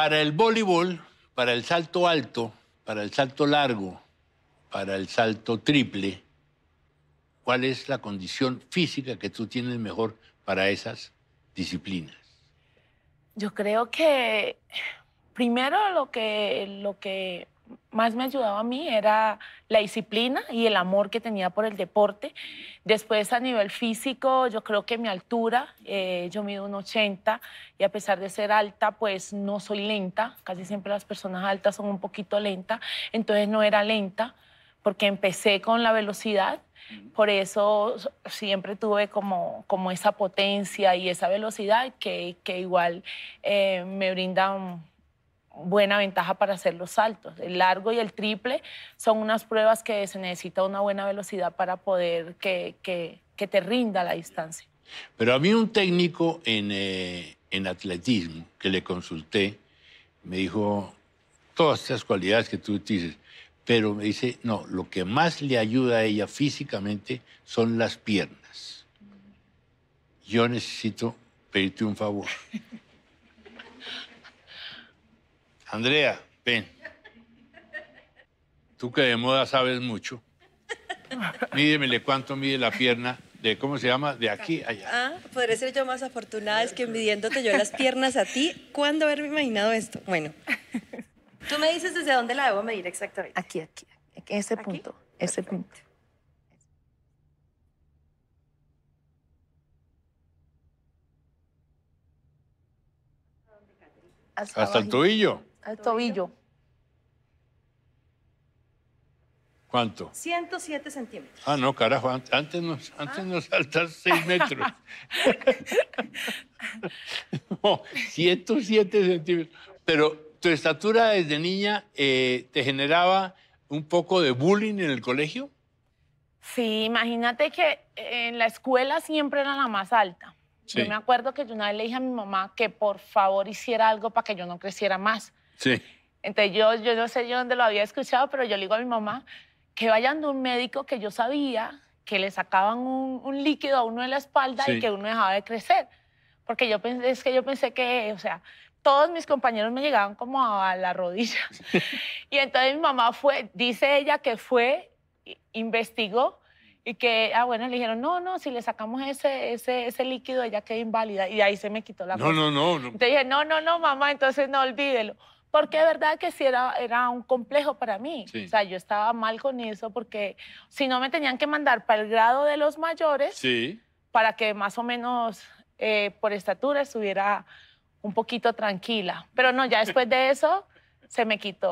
Para el voleibol, para el salto alto, para el salto largo, para el salto triple, ¿cuál es la condición física que tú tienes mejor para esas disciplinas? Yo creo que primero lo que, lo que más me ayudaba a mí era la disciplina y el amor que tenía por el deporte. Después a nivel físico, yo creo que mi altura, eh, yo mido un 80 y a pesar de ser alta, pues no soy lenta. Casi siempre las personas altas son un poquito lentas, entonces no era lenta porque empecé con la velocidad. Por eso siempre tuve como, como esa potencia y esa velocidad que, igual eh, me brinda... Un, buena ventaja para hacer los saltos. El largo y el triple son unas pruebas que se necesita una buena velocidad para poder que, que, te rinda la distancia. Pero a mí un técnico en, eh, en atletismo que le consulté, me dijo todas estas cualidades que tú dices, pero me dice, no, lo que más le ayuda a ella físicamente son las piernas. Yo necesito pedirte un favor. Andrea, ven. Tú que de moda sabes mucho. Mídemele cuánto mide la pierna de, ¿cómo se llama? De aquí allá. Ah, podré ser yo más afortunada, es que midiéndote yo las piernas a ti, ¿cuándo haberme imaginado esto? Bueno, tú me dices desde dónde la debo medir exactamente. Aquí, aquí, en ese este punto, ese punto. Hasta, Hasta el tobillo al tobillo. ¿Cuánto? 107 centímetros. Ah, no, carajo, antes nos, antes saltas 6 metros. no, 107 centímetros. Pero tu estatura desde niña eh, te generaba un poco de bullying en el colegio. Sí, imagínate que eh, en la escuela siempre era la más alta. Yo me acuerdo que yo una vez le dije a mi mamá que por favor hiciera algo para que yo no creciera más. Sí. Entonces yo, yo no sé yo dónde lo había escuchado, pero yo le digo a mi mamá que vayan de un médico que yo sabía que le sacaban un, líquido a uno en la espalda y que uno dejaba de crecer. Porque yo pensé, es que yo pensé que, o sea, todos mis compañeros me llegaban como a la rodilla. y entonces mi mamá fue, dice ella que fue, investigó y que, ah, bueno, le dijeron, no, no, si le sacamos ese, ese, ese líquido, ella queda inválida. Y de ahí se me quitó la no, cosa. No, no, no. Entonces dije, no, no, no, mamá, entonces no olvídelo porque de verdad que sí era, era un complejo para mí. O sea, yo estaba mal con eso porque si no me tenían que mandar para el grado de los mayores, para que más o menos eh, por estatura estuviera un poquito tranquila. Pero no, ya después de eso se me quitó.